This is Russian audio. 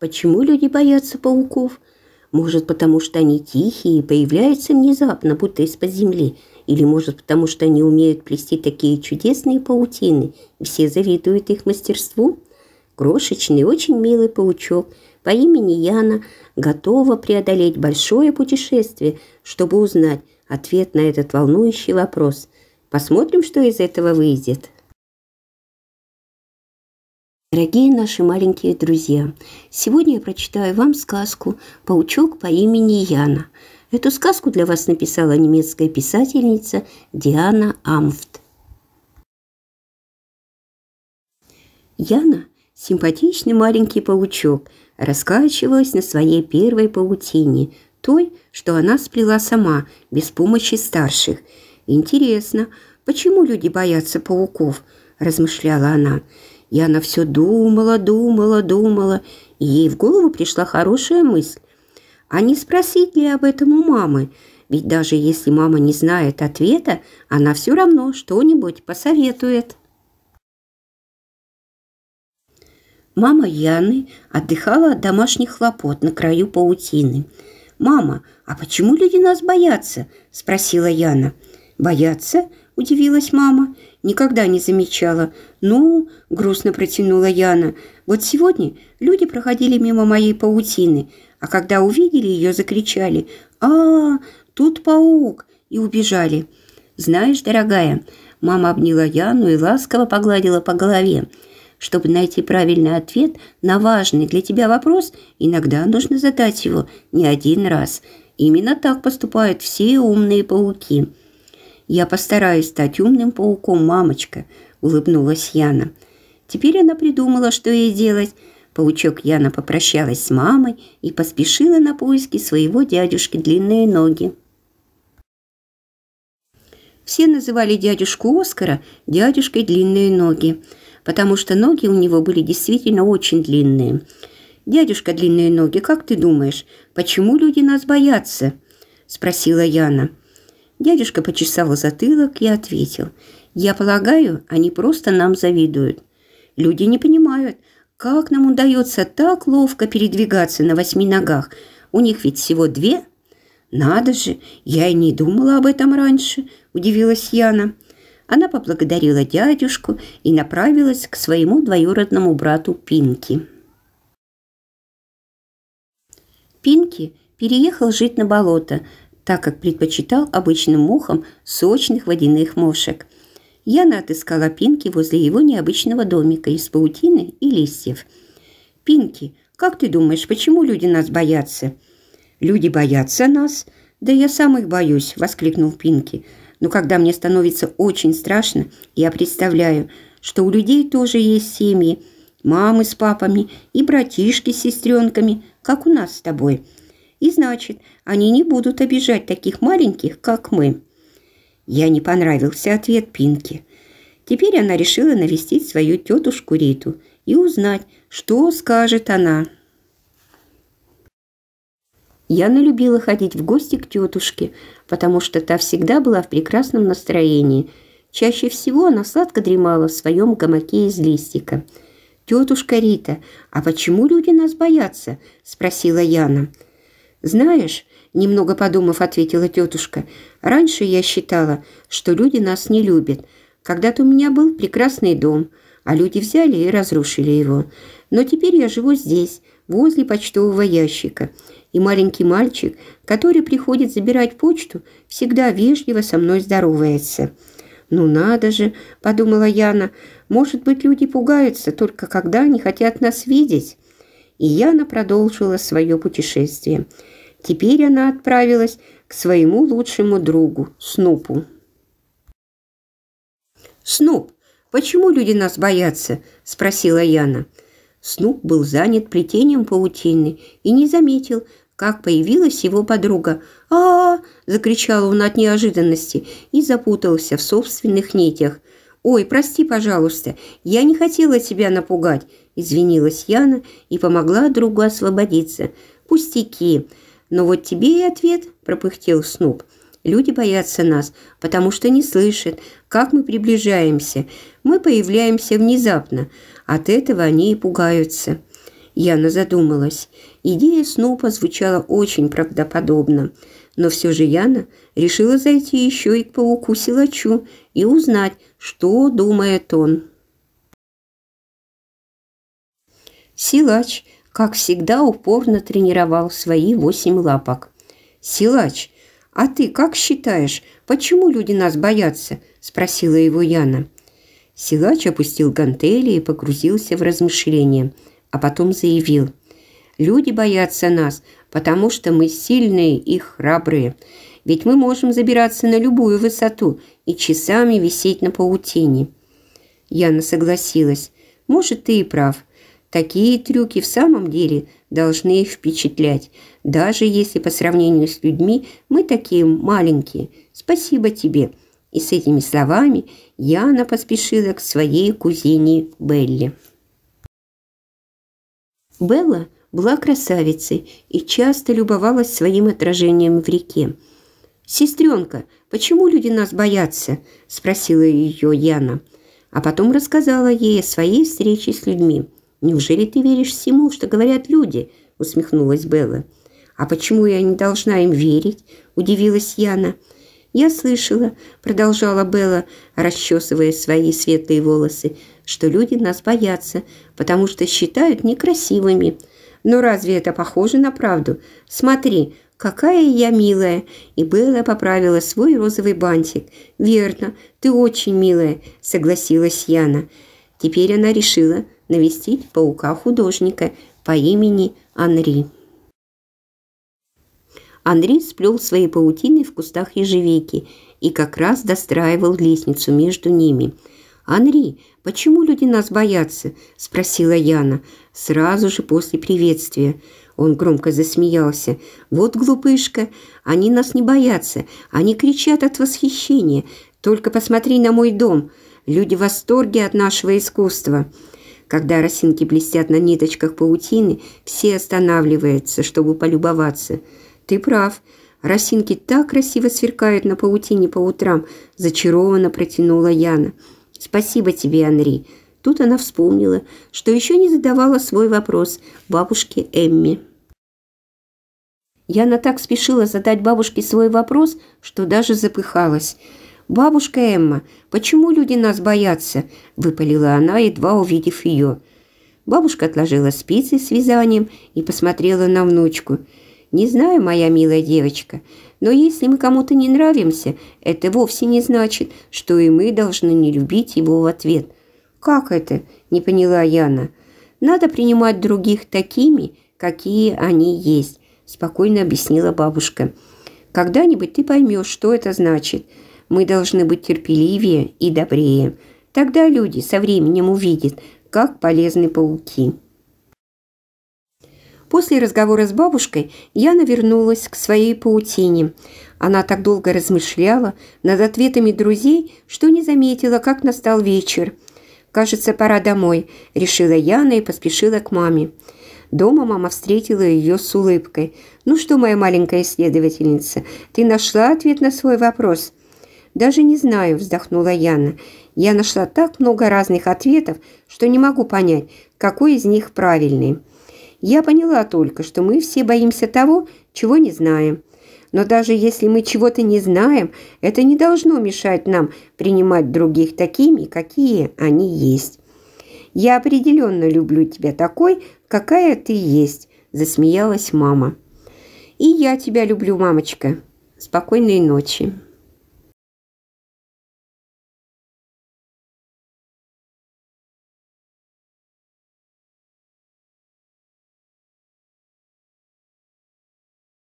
Почему люди боятся пауков? Может, потому что они тихие и появляются внезапно, будто из-под земли. Или, может, потому что они умеют плести такие чудесные паутины, и все завидуют их мастерству? Крошечный, очень милый паучок по имени Яна готова преодолеть большое путешествие, чтобы узнать ответ на этот волнующий вопрос. Посмотрим, что из этого выйдет. Дорогие наши маленькие друзья, сегодня я прочитаю вам сказку «Паучок по имени Яна». Эту сказку для вас написала немецкая писательница Диана Амфт. Яна, симпатичный маленький паучок, раскачивалась на своей первой паутине, той, что она сплела сама, без помощи старших. «Интересно, почему люди боятся пауков?» – размышляла она. И она все думала, думала, думала, и ей в голову пришла хорошая мысль. А не спросить ли об этом у мамы? Ведь даже если мама не знает ответа, она все равно что-нибудь посоветует. Мама Яны отдыхала от домашних хлопот на краю паутины. «Мама, а почему люди нас боятся?» – спросила Яна. «Боятся?» – удивилась мама. «Никогда не замечала. Ну, – грустно протянула Яна, – вот сегодня люди проходили мимо моей паутины, а когда увидели ее, закричали «А, тут паук!» и убежали. «Знаешь, дорогая», – мама обняла Яну и ласково погладила по голове, чтобы найти правильный ответ на важный для тебя вопрос, иногда нужно задать его не один раз. Именно так поступают все умные пауки. Я постараюсь стать умным пауком, мамочка, улыбнулась Яна. Теперь она придумала, что ей делать. Паучок Яна попрощалась с мамой и поспешила на поиски своего дядюшки длинные ноги. Все называли дядюшку Оскара дядюшкой длинные ноги, потому что ноги у него были действительно очень длинные. «Дядюшка длинные ноги, как ты думаешь, почему люди нас боятся?» – спросила Яна. Дядюшка почесал затылок и ответил. «Я полагаю, они просто нам завидуют. Люди не понимают, как нам удается так ловко передвигаться на восьми ногах. У них ведь всего две». «Надо же, я и не думала об этом раньше», – удивилась Яна. Она поблагодарила дядюшку и направилась к своему двоюродному брату Пинки. Пинки переехал жить на болото – так как предпочитал обычным мухам сочных водяных мошек. Яна отыскала Пинки возле его необычного домика из паутины и листьев. «Пинки, как ты думаешь, почему люди нас боятся?» «Люди боятся нас? Да я сам их боюсь!» – воскликнул Пинки. «Но когда мне становится очень страшно, я представляю, что у людей тоже есть семьи, мамы с папами и братишки с сестренками, как у нас с тобой и значит, они не будут обижать таких маленьких, как мы». Я не понравился ответ Пинки. Теперь она решила навестить свою тетушку Риту и узнать, что скажет она. Я налюбила ходить в гости к тетушке, потому что та всегда была в прекрасном настроении. Чаще всего она сладко дремала в своем гамаке из листика. «Тетушка Рита, а почему люди нас боятся?» – спросила Яна. «Знаешь», – немного подумав, ответила тетушка, – «раньше я считала, что люди нас не любят. Когда-то у меня был прекрасный дом, а люди взяли и разрушили его. Но теперь я живу здесь, возле почтового ящика, и маленький мальчик, который приходит забирать почту, всегда вежливо со мной здоровается». «Ну надо же», – подумала Яна, – «может быть, люди пугаются только когда они хотят нас видеть». И Яна продолжила свое путешествие – Теперь она отправилась к своему лучшему другу, Снупу. «Снуп, почему люди нас боятся?» – спросила Яна. Снуп был занят плетением паутины и не заметил, как появилась его подруга. а, -а, -а закричал он от неожиданности и запутался в собственных нитях. «Ой, прости, пожалуйста, я не хотела тебя напугать», – извинилась Яна и помогла другу освободиться. «Пустяки!» «Но вот тебе и ответ», – пропыхтел Снуп. «Люди боятся нас, потому что не слышат, как мы приближаемся. Мы появляемся внезапно. От этого они и пугаются». Яна задумалась. Идея Снупа звучала очень правдоподобно. Но все же Яна решила зайти еще и к пауку-силачу и узнать, что думает он. Силач как всегда, упорно тренировал свои восемь лапок. «Силач, а ты как считаешь, почему люди нас боятся?» – спросила его Яна. Силач опустил гантели и погрузился в размышления, а потом заявил. «Люди боятся нас, потому что мы сильные и храбрые. Ведь мы можем забираться на любую высоту и часами висеть на паутине». Яна согласилась. «Может, ты и прав. Такие трюки в самом деле должны впечатлять, даже если по сравнению с людьми мы такие маленькие. Спасибо тебе. И с этими словами Яна поспешила к своей кузине Белле. Белла была красавицей и часто любовалась своим отражением в реке. «Сестренка, почему люди нас боятся?» – спросила ее Яна. А потом рассказала ей о своей встрече с людьми – «Неужели ты веришь всему, что говорят люди?» – усмехнулась Белла. «А почему я не должна им верить?» – удивилась Яна. «Я слышала», – продолжала Белла, расчесывая свои светлые волосы, «что люди нас боятся, потому что считают некрасивыми. Но разве это похоже на правду? Смотри, какая я милая!» И Белла поправила свой розовый бантик. «Верно, ты очень милая», – согласилась Яна. Теперь она решила, навестить паука-художника по имени Анри. Анри сплел свои паутины в кустах ежевики и как раз достраивал лестницу между ними. «Анри, почему люди нас боятся?» – спросила Яна сразу же после приветствия. Он громко засмеялся. «Вот глупышка, они нас не боятся, они кричат от восхищения. Только посмотри на мой дом, люди в восторге от нашего искусства». Когда росинки блестят на ниточках паутины, все останавливаются, чтобы полюбоваться. Ты прав. Росинки так красиво сверкают на паутине по утрам, зачарованно протянула Яна. Спасибо тебе, Анри. Тут она вспомнила, что еще не задавала свой вопрос бабушке Эмми. Яна так спешила задать бабушке свой вопрос, что даже запыхалась. «Бабушка Эмма, почему люди нас боятся?» – выпалила она, едва увидев ее. Бабушка отложила спицы с вязанием и посмотрела на внучку. «Не знаю, моя милая девочка, но если мы кому-то не нравимся, это вовсе не значит, что и мы должны не любить его в ответ». «Как это?» – не поняла Яна. «Надо принимать других такими, какие они есть», – спокойно объяснила бабушка. «Когда-нибудь ты поймешь, что это значит» мы должны быть терпеливее и добрее. Тогда люди со временем увидят, как полезны пауки. После разговора с бабушкой Яна вернулась к своей паутине. Она так долго размышляла над ответами друзей, что не заметила, как настал вечер. «Кажется, пора домой», – решила Яна и поспешила к маме. Дома мама встретила ее с улыбкой. «Ну что, моя маленькая исследовательница, ты нашла ответ на свой вопрос?» Даже не знаю, вздохнула Яна. Я нашла так много разных ответов, что не могу понять, какой из них правильный. Я поняла только, что мы все боимся того, чего не знаем. Но даже если мы чего-то не знаем, это не должно мешать нам принимать других такими, какие они есть. «Я определенно люблю тебя такой, какая ты есть», – засмеялась мама. «И я тебя люблю, мамочка. Спокойной ночи».